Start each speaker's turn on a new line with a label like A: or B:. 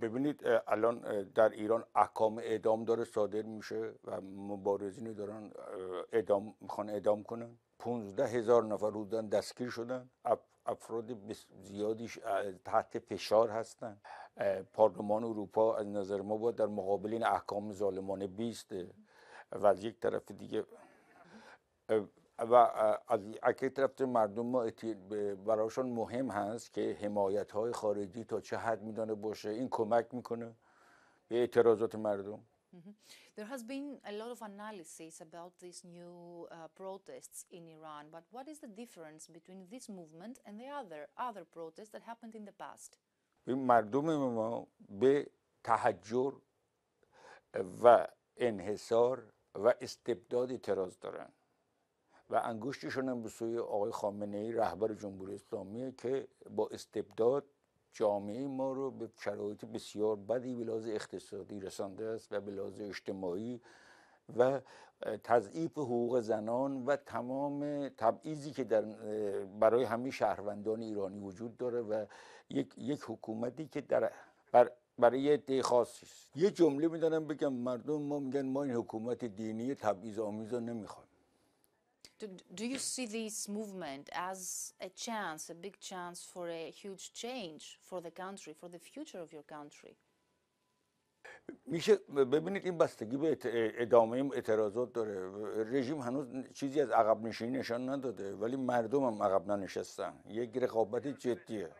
A: ببینید الان در ایران احکام اعدام داره صادر میشه و مبارزینی دارن uh, اعدام میخوان اعدام کنن 15 هزار نفر بودن دستگیر شدن افراد زیادی uh, تحت فشار هستند uh, پارلمان اروپا از نظر ما باید در مقابل این احکام ظالمانه بیسته و از یک طرف دیگه و از اکی طرف مردم ما براشون مهم هست که حمایت های خارجی تا چه حد میدانه باشه این کمک میکنه به اعتراضات مردم
B: There has been a lot of analysis about these new uh, protests in Iran, but what is the difference between this movement and the other other protests that happened in the past?
A: مردم ما به تحجر و انحصار و استبداد اعتراض دارند. و انگشتشون به سوی آقای خامنه ای رهبر جمهوری اسلامی که با استبداد جامعه ما رو به شرایط بسیار بدی به اقتصادی رسانده است و به اجتماعی و تضعیف حقوق زنان و تمام تبعیضی که در برای همه شهروندان ایرانی وجود داره و یک, یک حکومتی که در بر برای یه خاصی است یه جمله میدانم بگم مردم ما میگن ما این حکومت دینی تبعیض آمیز رو نمیخوایم
B: Do, do you see this movement as a chance, a big chance for a huge change for the country, for the future of your country?
A: میشه ببینید این بستگی به ادامه اعتراضات داره رژیم هنوز چیزی از عقب نشینی نشان نداده ولی مردم هم عقب ننشستن یک رقابت جدیه